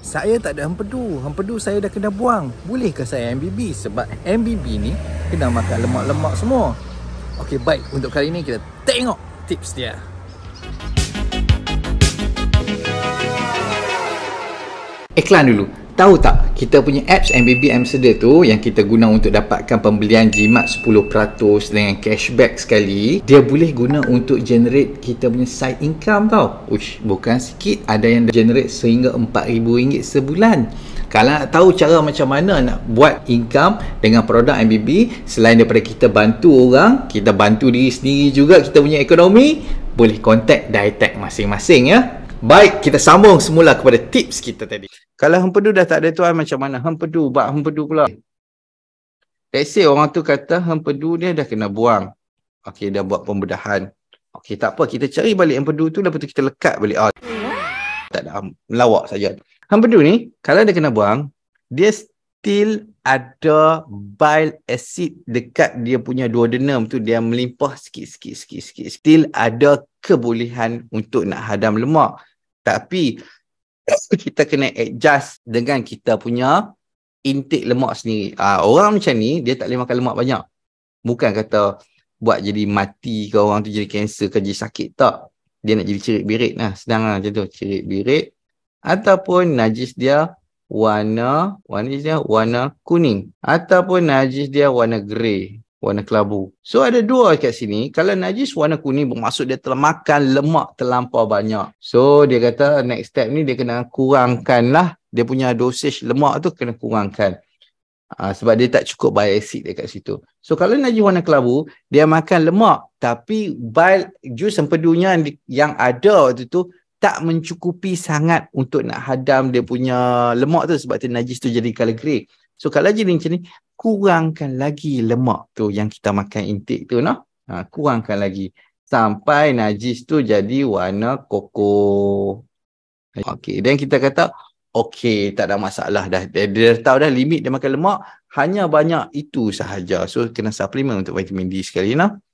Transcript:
saya tak ada hempedu. Hempedu saya dah kena buang. Bolehkah saya MBB? Sebab MBB ni kena makan lemak-lemak semua. Okey, baik. Untuk kali ini kita tengok tips dia. Iklan dulu tahu tak kita punya apps MBB Amsterdam tu yang kita guna untuk dapatkan pembelian jimat 10% dengan cashback sekali dia boleh guna untuk generate kita punya side income tau Uish, bukan sikit ada yang generate sehingga RM4,000 sebulan kalau nak tahu cara macam mana nak buat income dengan produk MBB selain daripada kita bantu orang kita bantu diri sendiri juga kita punya ekonomi boleh contact Ditech masing-masing ya Baik, kita sambung semula kepada tips kita tadi. Kalau hempedu dah tak ada tuan macam mana? Hempedu, buat hempedu pula. Let's say orang tu kata hempedu ni dah kena buang. Okay, dah buat pembedahan. Okay, tak apa. Kita cari balik hempedu tu, lepas tu kita lekat balik. Oh, tak ada, melawak saja. Hempedu ni, kalau dia kena buang, dia still ada bile acid dekat dia punya duodenum tu dia melimpah sikit sikit still ada kebolehan untuk nak hadam lemak tapi kita kena adjust dengan kita punya intake lemak sendiri uh, orang macam ni dia tak boleh makan lemak banyak bukan kata buat jadi mati ke orang tu jadi kanser ke jadi sakit tak dia nak jadi cirit birit lah sedang lah macam tu cirit birit ataupun najis dia warna warna dia warna kuning ataupun najis dia warna grey warna kelabu. So ada dua kat sini. Kalau najis warna kuning bermaksud dia telah makan lemak terlampau banyak. So dia kata next step ni dia kena kurangkan lah. dia punya dosis lemak tu kena kurangkan. Ha, sebab dia tak cukup bile acid dekat situ. So kalau najis warna kelabu, dia makan lemak tapi bile jus sempedunya yang ada waktu tu tak mencukupi sangat untuk nak hadam dia punya lemak tu sebab tu najis tu jadi color grey. So kalau jadi macam ni, kurangkan lagi lemak tu yang kita makan intik tu nah. Ha, kurangkan lagi sampai najis tu jadi warna koko. Okey, then kita kata okey, tak ada masalah dah. Dia, dia, dia tahu dah limit dia makan lemak hanya banyak itu sahaja. So kena suplemen untuk vitamin D sekali nah.